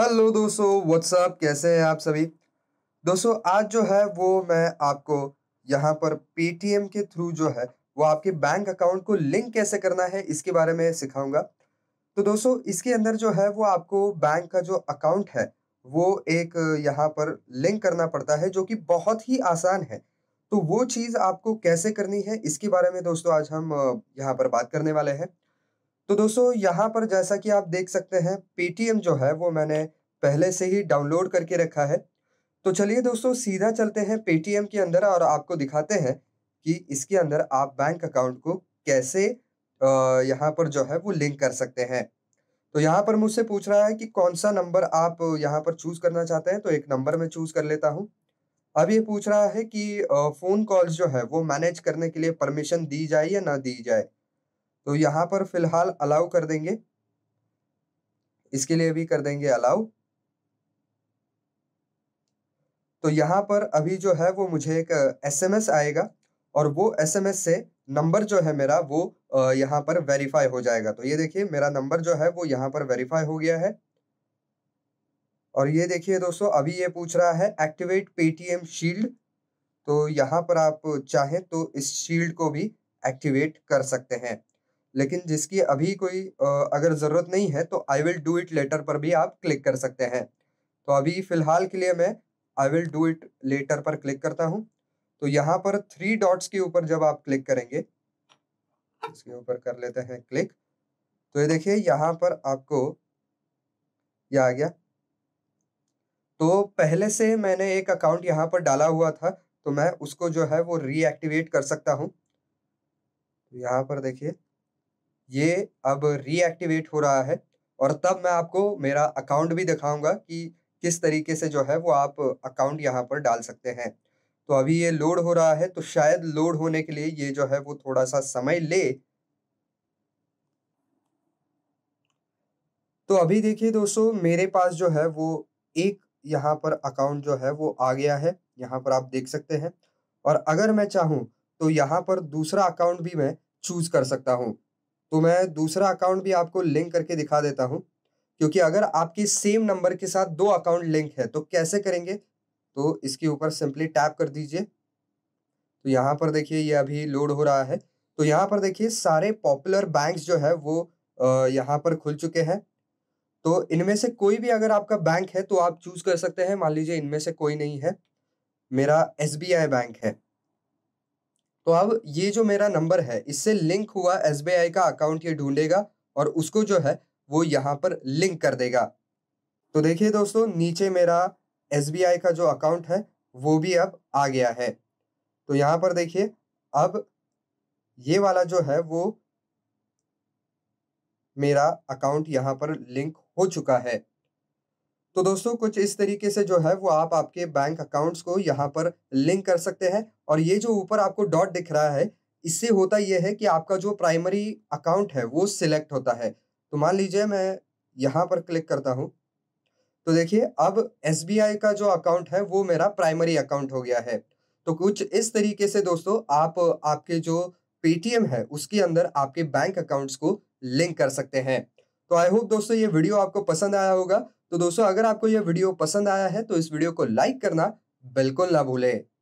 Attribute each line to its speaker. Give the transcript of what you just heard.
Speaker 1: hello दोस्तों WhatsApp कैसे हैं आप सभी दोस्तों आज जो है वो मैं आपको यहाँ पर पेटीएम के थ्रू जो है वो आपके बैंक अकाउंट को लिंक कैसे करना है इसके बारे में सिखाऊंगा तो दोस्तों इसके अंदर जो है वो आपको बैंक का जो अकाउंट है वो एक यहाँ पर लिंक करना पड़ता है जो कि बहुत ही आसान है तो वो चीज़ आपको कैसे करनी है इसके बारे में दोस्तों आज हम यहाँ पर बात करने वाले हैं तो दोस्तों यहाँ पर जैसा कि आप देख सकते हैं पेटीएम जो है वो मैंने पहले से ही डाउनलोड करके रखा है तो चलिए दोस्तों सीधा चलते हैं पेटीएम के अंदर और आपको दिखाते हैं कि इसके अंदर आप बैंक अकाउंट को कैसे यहाँ पर जो है वो लिंक कर सकते हैं तो यहाँ पर मुझसे पूछ रहा है कि कौन सा नंबर आप यहाँ पर चूज़ करना चाहते हैं तो एक नंबर में चूज़ कर लेता हूँ अब ये पूछ रहा है कि फ़ोन कॉल्स जो है वो मैनेज करने के लिए परमिशन दी जाए या ना दी जाए तो यहाँ पर फिलहाल अलाउ कर देंगे इसके लिए भी कर देंगे अलाउ तो यहाँ पर अभी जो है वो मुझे एक एसएमएस आएगा और वो एसएमएस से नंबर जो है मेरा वो यहाँ पर वेरीफाई हो जाएगा तो ये देखिए मेरा नंबर जो है वो यहाँ पर वेरीफाई हो गया है और ये देखिए दोस्तों अभी ये पूछ रहा है एक्टिवेट पेटीएम शील्ड तो यहाँ पर आप चाहें तो इस शील्ड को भी एक्टिवेट कर सकते हैं लेकिन जिसकी अभी कोई अगर ज़रूरत नहीं है तो I will do it later पर भी आप क्लिक कर सकते हैं तो अभी फ़िलहाल के लिए मैं I will do it later पर क्लिक करता हूँ तो यहाँ पर थ्री डॉट्स के ऊपर जब आप क्लिक करेंगे इसके ऊपर कर लेते हैं क्लिक तो ये देखिए यहाँ पर आपको यह आ गया तो पहले से मैंने एक अकाउंट यहाँ पर डाला हुआ था तो मैं उसको जो है वो रीएक्टिवेट कर सकता हूँ तो यहाँ पर देखिए ये अब रीएक्टिवेट हो रहा है और तब मैं आपको मेरा अकाउंट भी दिखाऊंगा कि किस तरीके से जो है वो आप अकाउंट यहाँ पर डाल सकते हैं तो अभी ये लोड हो रहा है तो शायद लोड होने के लिए ये जो है वो थोड़ा सा समय ले तो अभी देखिए दोस्तों मेरे पास जो है वो एक यहाँ पर अकाउंट जो है वो आ गया है यहाँ पर आप देख सकते हैं और अगर मैं चाहूँ तो यहाँ पर दूसरा अकाउंट भी मैं चूज कर सकता हूँ तो मैं दूसरा अकाउंट भी आपको लिंक करके दिखा देता हूँ क्योंकि अगर आपके सेम नंबर के साथ दो अकाउंट लिंक है तो कैसे करेंगे तो इसके ऊपर सिंपली टैप कर दीजिए तो यहाँ पर देखिए ये अभी लोड हो रहा है तो यहाँ पर देखिए सारे पॉपुलर बैंक्स जो है वो यहाँ पर खुल चुके हैं तो इनमें से कोई भी अगर आपका बैंक है तो आप चूज कर सकते हैं मान लीजिए इनमें से कोई नहीं है मेरा एस बैंक है तो अब ये जो मेरा नंबर है इससे लिंक हुआ एस का अकाउंट ये ढूंढेगा और उसको जो है वो यहाँ पर लिंक कर देगा तो देखिए दोस्तों नीचे मेरा एस का जो अकाउंट है वो भी अब आ गया है तो यहाँ पर देखिए अब ये वाला जो है वो मेरा अकाउंट यहाँ पर लिंक हो चुका है तो दोस्तों कुछ इस तरीके से जो है वो आप आपके बैंक अकाउंट्स को यहाँ पर लिंक कर सकते हैं और ये जो ऊपर आपको डॉट दिख रहा है इससे होता यह है कि आपका जो प्राइमरी अकाउंट है वो सिलेक्ट होता है तो मान लीजिए मैं यहाँ पर क्लिक करता हूँ तो देखिए अब एस का जो अकाउंट है वो मेरा प्राइमरी अकाउंट हो गया है तो कुछ इस तरीके से दोस्तों आप आपके जो पेटीएम है उसके अंदर आपके बैंक अकाउंट्स को लिंक कर सकते हैं तो आई होप दोस्तों ये वीडियो आपको पसंद आया होगा तो दोस्तों अगर आपको यह वीडियो पसंद आया है तो इस वीडियो को लाइक करना बिल्कुल ना भूलें